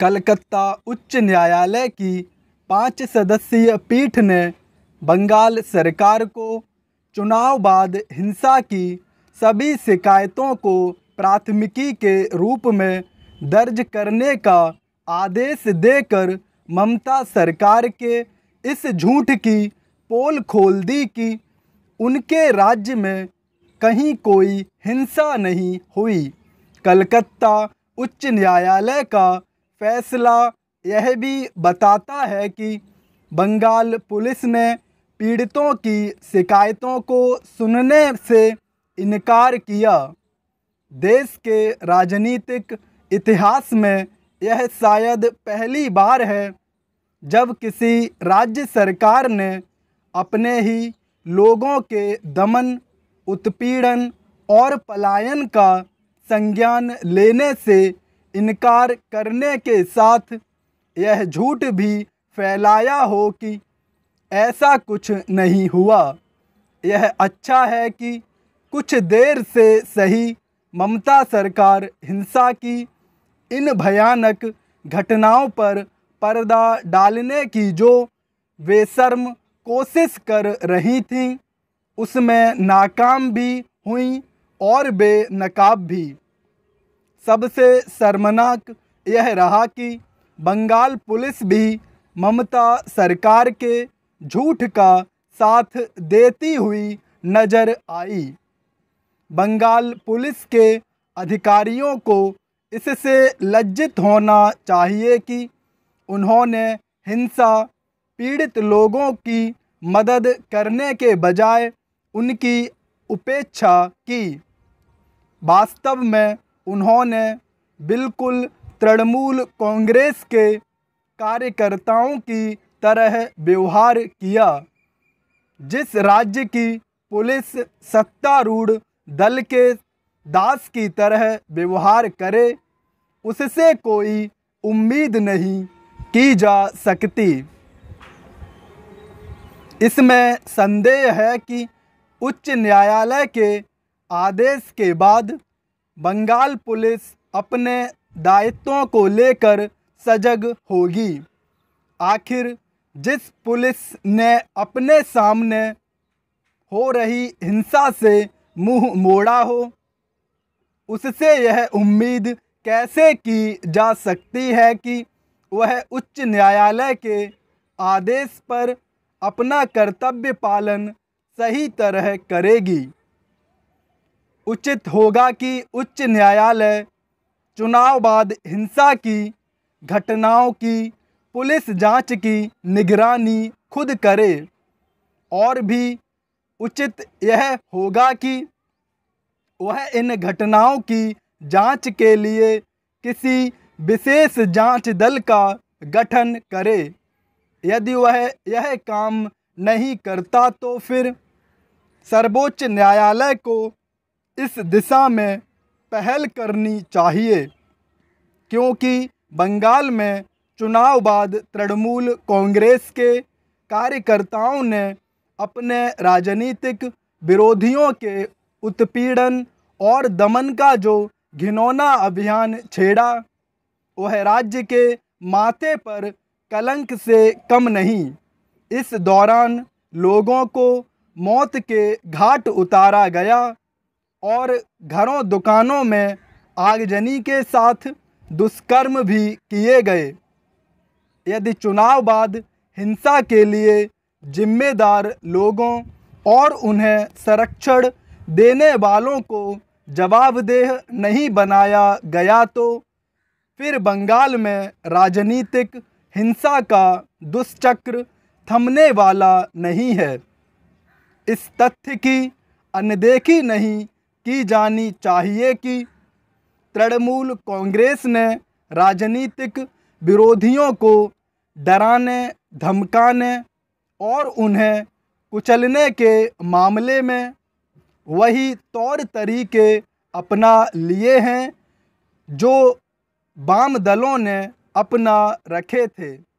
कलकत्ता उच्च न्यायालय की पाँच सदस्यीय पीठ ने बंगाल सरकार को चुनाव बाद हिंसा की सभी शिकायतों को प्राथमिकी के रूप में दर्ज करने का आदेश देकर ममता सरकार के इस झूठ की पोल खोल दी कि उनके राज्य में कहीं कोई हिंसा नहीं हुई कलकत्ता उच्च न्यायालय का फैसला यह भी बताता है कि बंगाल पुलिस ने पीड़ितों की शिकायतों को सुनने से इनकार किया देश के राजनीतिक इतिहास में यह शायद पहली बार है जब किसी राज्य सरकार ने अपने ही लोगों के दमन उत्पीड़न और पलायन का संज्ञान लेने से इनकार करने के साथ यह झूठ भी फैलाया हो कि ऐसा कुछ नहीं हुआ यह अच्छा है कि कुछ देर से सही ममता सरकार हिंसा की इन भयानक घटनाओं पर पर्दा डालने की जो बेशर्म कोशिश कर रही थीं उसमें नाकाम भी हुई और बेनकाब भी सबसे शर्मनाक यह रहा कि बंगाल पुलिस भी ममता सरकार के झूठ का साथ देती हुई नज़र आई बंगाल पुलिस के अधिकारियों को इससे लज्जित होना चाहिए कि उन्होंने हिंसा पीड़ित लोगों की मदद करने के बजाय उनकी उपेक्षा की वास्तव में उन्होंने बिल्कुल तृणमूल कांग्रेस के कार्यकर्ताओं की तरह व्यवहार किया जिस राज्य की पुलिस सत्तारूढ़ दल के दास की तरह व्यवहार करे उससे कोई उम्मीद नहीं की जा सकती इसमें संदेह है कि उच्च न्यायालय के आदेश के बाद बंगाल पुलिस अपने दायित्वों को लेकर सजग होगी आखिर जिस पुलिस ने अपने सामने हो रही हिंसा से मुंह मोड़ा हो उससे यह उम्मीद कैसे की जा सकती है कि वह उच्च न्यायालय के आदेश पर अपना कर्तव्य पालन सही तरह करेगी उचित होगा कि उच्च न्यायालय चुनाव बाद हिंसा की घटनाओं की पुलिस जांच की निगरानी खुद करे और भी उचित यह होगा कि वह इन घटनाओं की जांच के लिए किसी विशेष जांच दल का गठन करे यदि वह यह काम नहीं करता तो फिर सर्वोच्च न्यायालय को इस दिशा में पहल करनी चाहिए क्योंकि बंगाल में चुनाव बाद तृणमूल कांग्रेस के कार्यकर्ताओं ने अपने राजनीतिक विरोधियों के उत्पीड़न और दमन का जो घिनौना अभियान छेड़ा वह राज्य के माथे पर कलंक से कम नहीं इस दौरान लोगों को मौत के घाट उतारा गया और घरों दुकानों में आगजनी के साथ दुष्कर्म भी किए गए यदि चुनाव बाद हिंसा के लिए जिम्मेदार लोगों और उन्हें संरक्षण देने वालों को जवाबदेह नहीं बनाया गया तो फिर बंगाल में राजनीतिक हिंसा का दुष्चक्र थमने वाला नहीं है इस तथ्य की अनदेखी नहीं की जानी चाहिए कि तृणमूल कांग्रेस ने राजनीतिक विरोधियों को डराने धमकाने और उन्हें कुचलने के मामले में वही तौर तरीके अपना लिए हैं जो वाम दलों ने अपना रखे थे